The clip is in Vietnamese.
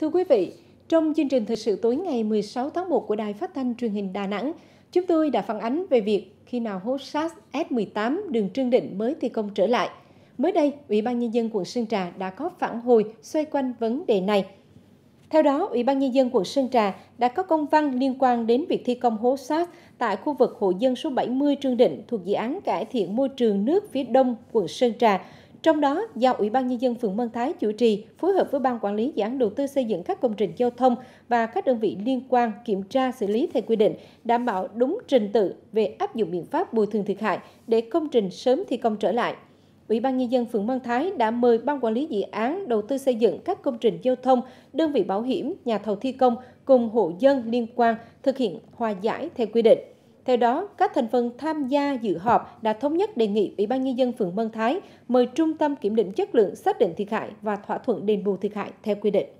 Thưa quý vị, trong chương trình thời sự tối ngày 16 tháng 1 của Đài Phát thanh Truyền hình Đà Nẵng, chúng tôi đã phản ánh về việc khi nào hố SARS S18 đường Trương Định mới thi công trở lại. Mới đây, Ủy ban Nhân dân quận Sơn Trà đã có phản hồi xoay quanh vấn đề này. Theo đó, Ủy ban Nhân dân quận Sơn Trà đã có công văn liên quan đến việc thi công hố SARS tại khu vực hộ dân số 70 Trương Định thuộc dự án cải thiện môi trường nước phía đông quận Sơn Trà – trong đó, giao Ủy ban Nhân dân phường Mân Thái chủ trì phối hợp với Ban Quản lý dự án đầu tư xây dựng các công trình giao thông và các đơn vị liên quan kiểm tra xử lý theo quy định, đảm bảo đúng trình tự về áp dụng biện pháp bồi thường thiệt hại để công trình sớm thi công trở lại. Ủy ban Nhân dân phường Mân Thái đã mời Ban Quản lý dự án đầu tư xây dựng các công trình giao thông, đơn vị bảo hiểm, nhà thầu thi công cùng hộ dân liên quan thực hiện hòa giải theo quy định. Theo đó, các thành phần tham gia dự họp đã thống nhất đề nghị Ủy ban Nhân dân phường Mân Thái mời Trung tâm Kiểm định Chất lượng xác định thiệt hại và thỏa thuận đền bù thiệt hại theo quy định.